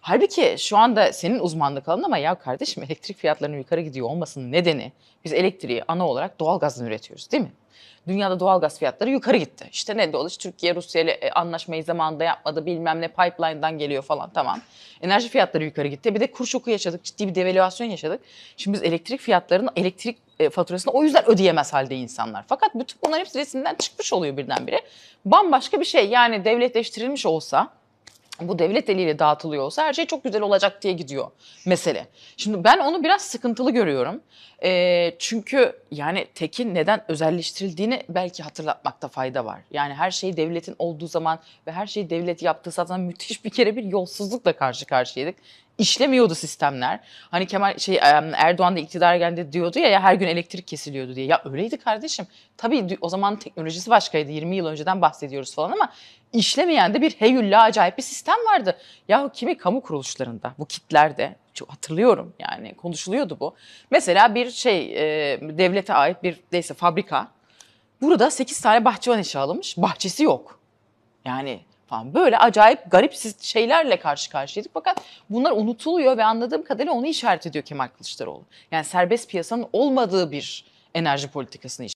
Halbuki şu anda senin uzmanlık alanın ama ya kardeşim elektrik fiyatlarının yukarı gidiyor olmasının nedeni biz elektriği ana olarak doğalgazdan üretiyoruz değil mi? Dünyada doğalgaz fiyatları yukarı gitti. İşte ne dolayı Türkiye Rusya ile e, anlaşmayı zamanında yapmadı bilmem ne pipeline'dan geliyor falan tamam. Enerji fiyatları yukarı gitti. Bir de kur şoku yaşadık ciddi bir devalüasyon yaşadık. Şimdi biz elektrik fiyatlarının elektrik e, faturasını o yüzden ödeyemez halde insanlar. Fakat bütün bunların hepsi resimden çıkmış oluyor birdenbire. Bambaşka bir şey yani devletleştirilmiş olsa bu devlet eliyle dağıtılıyor olsa her şey çok güzel olacak diye gidiyor mesele. Şimdi ben onu biraz sıkıntılı görüyorum. E, çünkü yani tekin neden özelleştirildiğini belki hatırlatmakta fayda var. Yani her şey devletin olduğu zaman ve her şeyi devlet yaptığı zaman müthiş bir kere bir yolsuzlukla karşı karşıyaydık. İşlemiyordu sistemler. Hani Kemal şey e, Erdoğan da iktidar geldi diyordu ya, ya her gün elektrik kesiliyordu diye. Ya öyleydi kardeşim. Tabii o zaman teknolojisi başkaydı. 20 yıl önceden bahsediyoruz falan ama işlemeyen de bir heyülle acayip bir sistem vardı. Yahu kimi kamu kuruluşlarında, bu kitlerde çok hatırlıyorum yani konuşuluyordu bu. Mesela bir şey e, devlete ait bir neyse fabrika. Burada 8 tane bahçıvan işe alınmış. Bahçesi yok. Yani falan böyle acayip garip şeylerle karşı karşıyaydık. Fakat bunlar unutuluyor ve anladığım kadarıyla onu işaret ediyor Kemal Kılıçdaroğlu. Yani serbest piyasanın olmadığı bir enerji politikasını